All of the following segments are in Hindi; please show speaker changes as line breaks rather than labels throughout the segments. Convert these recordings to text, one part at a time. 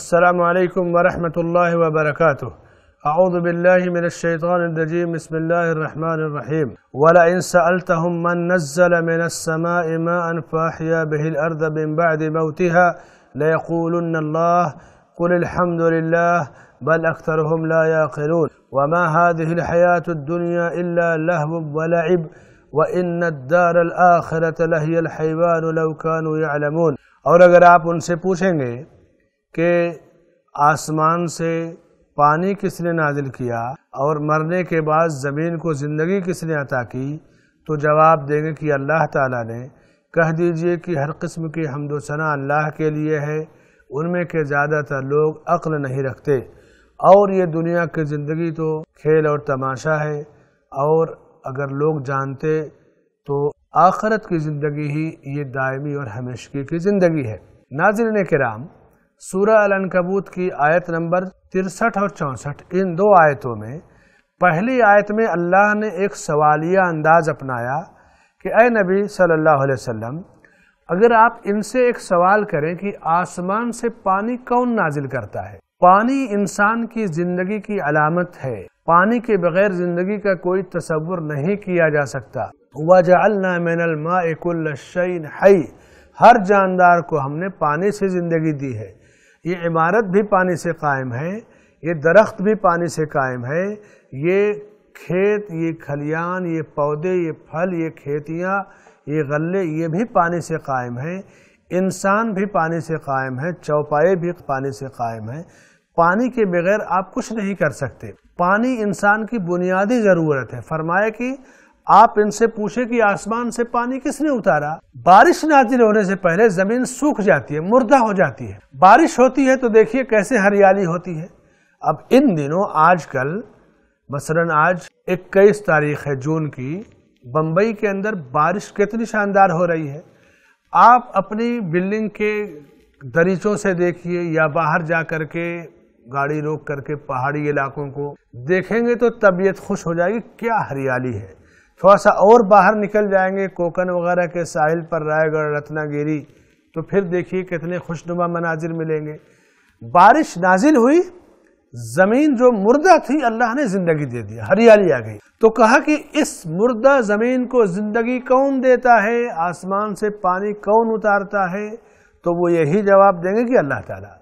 السلام عليكم ورحمة الله وبركاته أعوذ بالله من الشيطان الرجيم بسم الله الرحمن الرحيم ولئن سألتهم من نزل من السماء ماء فأحيا به الأرض من بعد موتها ليقولن الله قل الحمد لله بل أكثرهم لا يعقلون وما هذه الحياة الدنيا إلا لهو ولعب وإن الدار الآخرة لهي الحيوان لو كانوا يعلمون آپ ان سے پوچھیں گے कि आसमान से पानी किसने नाजिल किया और मरने के बाद ज़मीन को ज़िंदगी किसने अता की तो जवाब देंगे कि अल्लाह ताला ने कह दीजिए कि हर किस्म की हमदोसना अल्लाह के लिए है उनमें के ज़्यादातर लोग अक्ल नहीं रखते और ये दुनिया की ज़िंदगी तो खेल और तमाशा है और अगर लोग जानते तो आखरत की ज़िंदगी ही ये दायमी और हमेशगी की ज़िंदगी है नाजिन कराम सूर्य अल की आयत नंबर तिरसठ और चौंसठ इन दो आयतों में पहली आयत में अल्लाह ने एक सवालिया अंदाज अपनाया कि अय नबी सल्लल्लाहु अलैहि वसल्लम अगर आप इनसे एक सवाल करें कि आसमान से पानी कौन नाजिल करता है पानी इंसान की ज़िंदगी की अलामत है पानी के बगैर ज़िंदगी का कोई तस्वुर नहीं किया जा सकता वजाल हर जानदार को हमने पानी से ज़िंदगी दी है ये इमारत भी पानी से कायम है ये दरख्त भी पानी से कायम है ये खेत ये खलियान ये पौधे ये फल ये खेतियाँ ये गले ये भी पानी से कायम है इंसान भी पानी से कायम है चौपाए भी पानी से कायम है पानी के बगैर आप कुछ नहीं कर सकते पानी इंसान की बुनियादी ज़रूरत है फरमाया कि आप इनसे पूछे कि आसमान से पानी किसने उतारा बारिश नाजिल होने से पहले जमीन सूख जाती है मुर्दा हो जाती है बारिश होती है तो देखिए कैसे हरियाली होती है अब इन दिनों आजकल मसलन आज इक्कीस तारीख है जून की बम्बई के अंदर बारिश कितनी शानदार हो रही है आप अपनी बिल्डिंग के दरीचों से देखिए या बाहर जा कर के गाड़ी रोक करके पहाड़ी इलाकों को देखेंगे तो तबीयत खुश हो जाएगी क्या हरियाली है थोड़ा सा और बाहर निकल जाएंगे कोकन वगैरह के साहिल पर रायगढ़ रत्नागिरी तो फिर देखिए कितने खुशनुमा मनाजिर मिलेंगे बारिश नाजिल हुई जमीन जो मुर्दा थी अल्लाह ने जिंदगी दे दी हरियाली आ गई तो कहा कि इस मुर्दा जमीन को जिंदगी कौन देता है आसमान से पानी कौन उतारता है तो वो यही जवाब देंगे कि अल्लाह ताला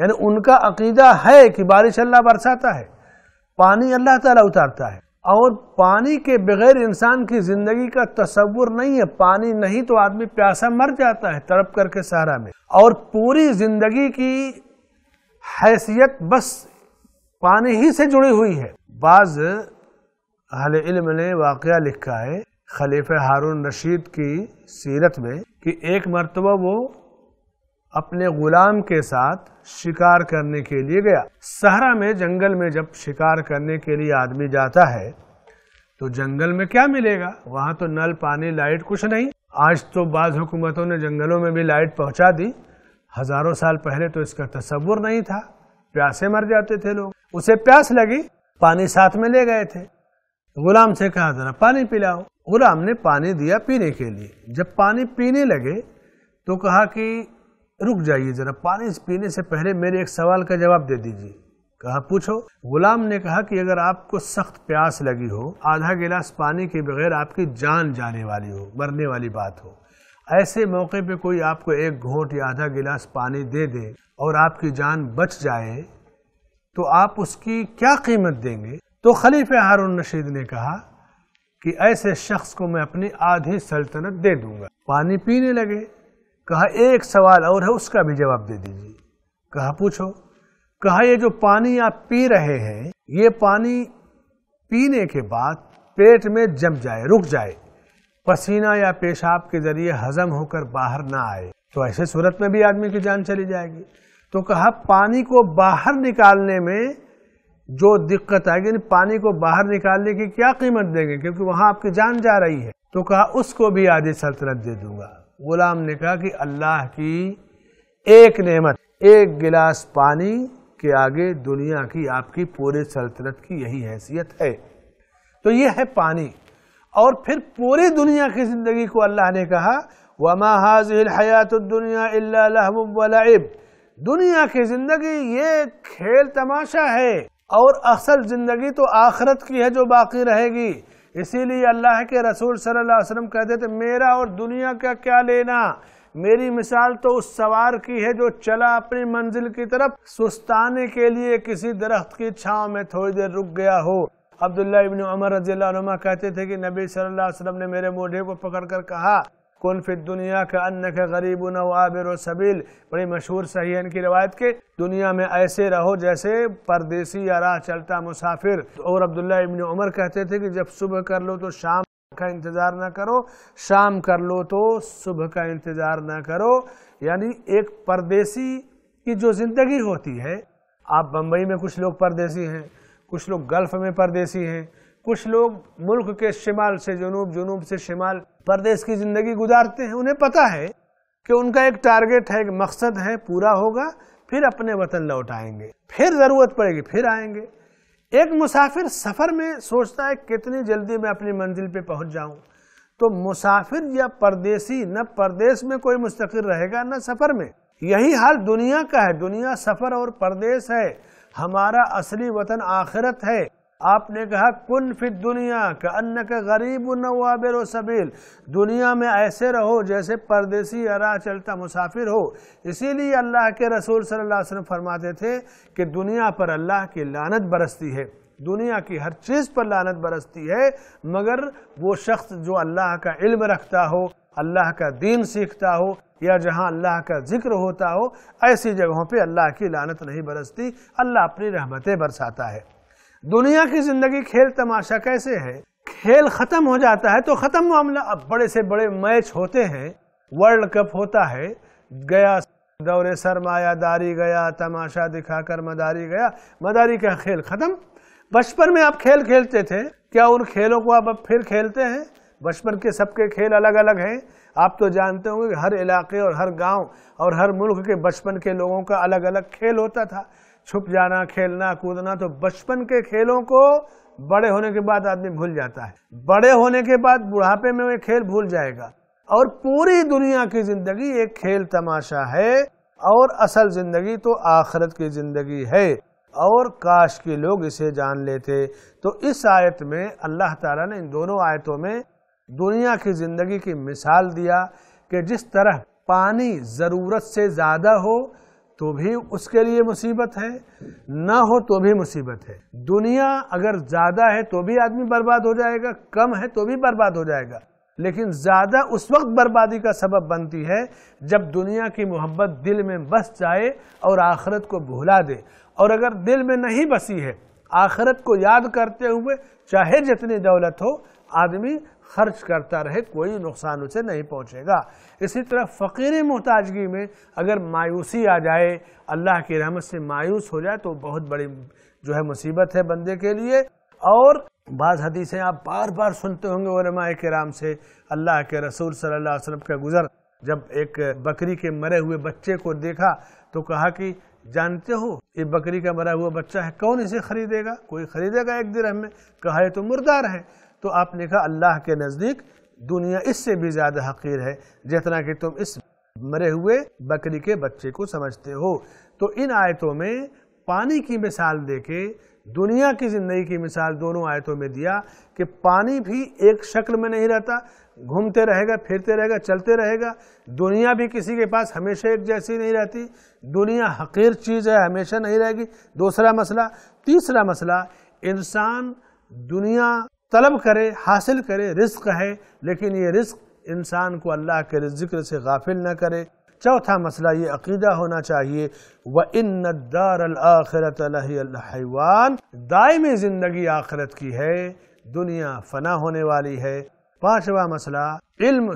यानी उनका अकीदा है कि बारिश अल्लाह बरसाता है पानी अल्लाह ताला उतारता है और पानी के बगैर इंसान की जिंदगी का तस्वुर नहीं है पानी नहीं तो आदमी प्यासा मर जाता है तड़प करके सहारा में और पूरी जिंदगी की हैसियत बस पानी ही से जुड़ी हुई है बाज अहल इल्म ने वाक़ लिखा है खलीफ हारून रशीद की सीरत में कि एक मरतबा वो अपने गुलाम के साथ शिकार करने के लिए गया सहरा में जंगल में जब शिकार करने के लिए आदमी जाता है तो जंगल में क्या मिलेगा वहाँ तो नल पानी लाइट कुछ नहीं आज तो बाद हुकूमतों ने जंगलों में भी लाइट पहुँचा दी हजारों साल पहले तो इसका तस्वुर नहीं था प्यासे मर जाते थे लोग उसे प्यास लगी पानी साथ में ले गए थे गुलाम से कहा जरा पानी पिलाओ गुलाम ने पानी दिया पीने के लिए जब पानी पीने लगे तो कहा कि रुक जाइए जरा पानी पीने से पहले मेरे एक सवाल का जवाब दे दीजिए कहा पूछो गुलाम ने कहा कि अगर आपको सख्त प्यास लगी हो आधा गिलास पानी के बगैर आपकी जान जाने वाली हो मरने वाली बात हो ऐसे मौके पे कोई आपको एक घोट या आधा गिलास पानी दे दे और आपकी जान बच जाए तो आप उसकी क्या कीमत देंगे तो खलीफ हारून रशीद ने कहा कि ऐसे शख्स को मैं अपनी आधी सल्तनत दे दूंगा पानी पीने लगे कहा एक सवाल और है उसका भी जवाब दे दीजिए कहा पूछो कहा ये जो पानी आप पी रहे हैं ये पानी पीने के बाद पेट में जम जाए रुक जाए पसीना या पेशाब के जरिए हजम होकर बाहर ना आए तो ऐसे सूरत में भी आदमी की जान चली जाएगी तो कहा पानी को बाहर निकालने में जो दिक्कत आएगी पानी को बाहर निकालने की क्या कीमत देंगे क्योंकि वहां आपकी जान जा रही है तो कहा उसको भी आधी सल्तनत दे दूंगा गुलाम ने कहा कि अल्लाह की एक नेमत एक गिलास पानी के आगे दुनिया की आपकी पूरे सल्तनत की यही हैसियत है तो ये है पानी और फिर पूरी दुनिया की ज़िंदगी को अल्लाह ने कहा वमा हाजिल हयात दुनिया दुनिया की ज़िंदगी ये खेल तमाशा है और असल ज़िंदगी तो आखरत की है जो बाकी रहेगी इसीलिए अल्लाह के रसूल सल्लल्लाहु अलैहि वसल्लम कहते थे मेरा और दुनिया का क्या लेना मेरी मिसाल तो उस सवार की है जो चला अपनी मंजिल की तरफ सुस्ताने के लिए किसी दरख्त की छाव में थोड़ी देर रुक गया हो अब्दुल्ला इबन उमर रजील्ला कहते थे कि नबी सल्लल्लाहु अलैहि वसल्लम ने मेरे मोढ़े को पकड़कर कहा कौन फिर दुनिया का अन्न का गरीब नवाबिर सबील बड़ी मशहूर सही है इनकी रवायत के दुनिया में ऐसे रहो जैसे परदेसी या राह चलता मुसाफिर तो और अब्दुल्ला इबन उमर कहते थे कि जब सुबह कर लो तो शाम का इंतज़ार ना करो शाम कर लो तो सुबह का इंतज़ार ना करो यानी एक परदेसी की जो ज़िंदगी होती है आप बम्बई में कुछ लोग परदेसी हैं कुछ लोग गल्फ़ में परदेसी हैं कुछ लोग मुल्क के शिमाल से जुनूब जुनूब से शिमाल परदेश की ज़िंदगी गुजारते हैं उन्हें पता है कि उनका एक टारगेट है एक मकसद है पूरा होगा फिर अपने वतन लौट आएंगे फिर ज़रूरत पड़ेगी फिर आएंगे एक मुसाफिर सफ़र में सोचता है कितनी जल्दी मैं अपनी मंजिल पे पहुंच जाऊं तो मुसाफिर या परदेसी न परदेश में कोई मुस्तकिल रहेगा न सफ़र में यही हाल दुनिया का है दुनिया सफ़र और परदेश है हमारा असली वतन आखिरत है आपने कहा कुन फिर दुनिया का अन्न का गरीब नवाबिर सबील दुनिया में ऐसे रहो जैसे परदेसी अरा चलता मुसाफिर हो इसीलिए अल्लाह के रसूल सल्लल्लाहु अलैहि वसल्लम फरमाते थे कि दुनिया पर अल्लाह की लानत बरसती है दुनिया की हर चीज़ पर लानत बरसती है मगर वो शख्स जो अल्लाह का इल्म रखता हो अल्लाह का दीन सीखता हो या जहाँ अल्लाह का जिक्र होता हो ऐसी जगहों पर अल्लाह की लानत नहीं बरसती अल्लाह अपनी रहमतें बरसाता है दुनिया की जिंदगी खेल तमाशा कैसे है खेल खत्म हो जाता है तो खत्म मामला अब बड़े से बड़े मैच होते हैं वर्ल्ड कप होता है गया दौरे सरमायादारी गया तमाशा दिखाकर मदारी गया मदारी का खेल खत्म बचपन में आप खेल खेलते थे क्या उन खेलों को आप अब फिर खेलते हैं बचपन के सबके खेल अलग अलग हैं आप तो जानते होंगे हर इलाके और हर गांव और हर मुल्क के बचपन के लोगों का अलग अलग खेल होता था छुप जाना खेलना कूदना तो बचपन के खेलों को बड़े होने के बाद आदमी भूल जाता है बड़े होने के बाद बुढ़ापे में वह खेल भूल जाएगा और पूरी दुनिया की जिंदगी एक खेल तमाशा है और असल जिंदगी तो आखरत की जिंदगी है और काश के लोग इसे जान लेते तो इस आयत में अल्लाह ताला ने इन दोनों आयतों में दुनिया की ज़िंदगी की मिसाल दिया कि जिस तरह पानी ज़रूरत से ज़्यादा हो तो भी उसके लिए मुसीबत है ना हो तो भी मुसीबत है दुनिया अगर ज़्यादा है तो भी आदमी बर्बाद हो जाएगा कम है तो भी बर्बाद हो जाएगा लेकिन ज़्यादा उस वक्त बर्बादी का सबब बनती है जब दुनिया की मोहब्बत दिल में बस जाए और आखरत को भुला दे और अगर दिल में नहीं बसी है आखरत को याद करते हुए चाहे जितनी दौलत हो आदमी खर्च करता रहे कोई नुकसान उसे नहीं पहुंचेगा इसी तरह फ़कीर मोहताजगी में अगर मायूसी आ जाए अल्लाह की रहमत से मायूस हो जाए तो बहुत बड़ी जो है मुसीबत है बंदे के लिए और बाज़ हदीसें आप बार बार सुनते होंगे कराम से अल्लाह के रसूल सल्लल्लाहु अलैहि वसल्लम का गुज़र जब एक बकरी के मरे हुए बच्चे को देखा तो कहा कि जानते हो ये बकरी का मरा हुआ बच्चा है कौन इसे खरीदेगा कोई खरीदेगा एक दिन हमें कहा ये तो मुर्दार है तो आपने कहा अल्लाह के नज़दीक दुनिया इससे भी ज़्यादा हकीर है जितना कि तुम इस मरे हुए बकरी के बच्चे को समझते हो तो इन आयतों में पानी की मिसाल देके दुनिया की ज़िंदगी की मिसाल दोनों आयतों में दिया कि पानी भी एक शक्ल में नहीं रहता घूमते रहेगा फिरते रहेगा चलते रहेगा दुनिया भी किसी के पास हमेशा एक जैसी नहीं रहती दुनिया हकीर चीज़ है हमेशा नहीं रहेगी दूसरा मसला तीसरा मसला इंसान दुनिया तलब करे हासिल करे रिस्क है लेकिन ये रिस्क इंसान को अल्लाह के जिक्र से गाफिल न करे चौथा मसला ये अकीदा होना चाहिए व इन दारखरत हैवान दायमी ज़िंदगी आखिरत की है दुनिया फना होने वाली है पांचवा मसला इल्म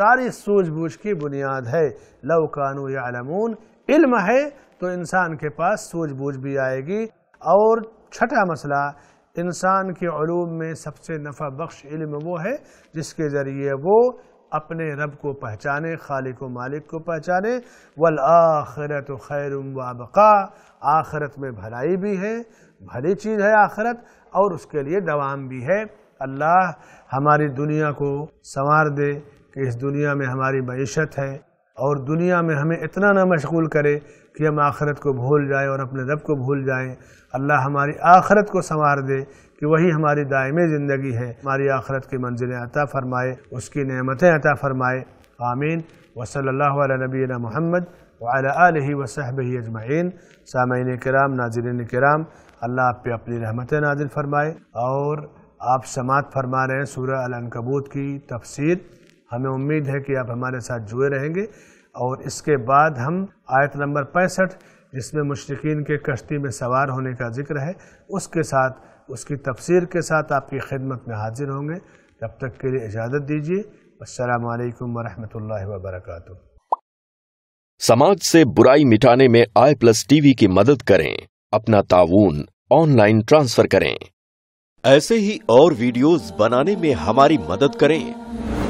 सारी सूझबूझ की बुनियाद है लव कानू यामून इल्म है तो इंसान के पास सूझबूझ भी आएगी और छठा मसला इंसान के ूम में सबसे नफ़ा बख्श इल्म वो है जिसके ज़रिए वो अपने रब को पहचाने खालिक व मालिक को पहचाने वल आखरत खैर वाबका आखरत में भलाई भी है भली चीज़ है आखरत और उसके लिए दवाम भी है अल्लाह हमारी दुनिया को संवार दे कि इस दुनिया में हमारी मीशत है और दुनिया में हमें इतना ना मशगूल करे कि हम आखरत को भूल जाएं और अपने रब को भूल जाएं अल्लाह हमारी आखरत को संवार दे कि वही हमारी दायम ज़िंदगी है हमारी आखरत की मंजिलें अता फ़रमाए उसकी नमतें अता फ़रमाए आमीन वसल्ला नबीना महमद वाल वसहब अजमैन सामीन कराम नाजरन कराम अल्लाह आप पे अपनी रहमतें नाजिल फ़रमाए और आप समात फरमा रहे हैं सूर्य अलकबूत की तफसीर हमें उम्मीद है कि आप हमारे साथ जुड़े रहेंगे और इसके बाद हम आयत नंबर पैंसठ जिसमें मुशरकिन के कश्ती में सवार होने का जिक्र है उसके साथ उसकी तफसीर के साथ आपकी खिदमत में हाजिर होंगे तब तक के लिए इजाज़त दीजिए असलकम वरहमल वबरक समाज से बुराई मिटाने में आई प्लस टीवी की मदद करें अपना ताउन ऑनलाइन ट्रांसफर करें ऐसे ही और वीडियोस बनाने में हमारी मदद करें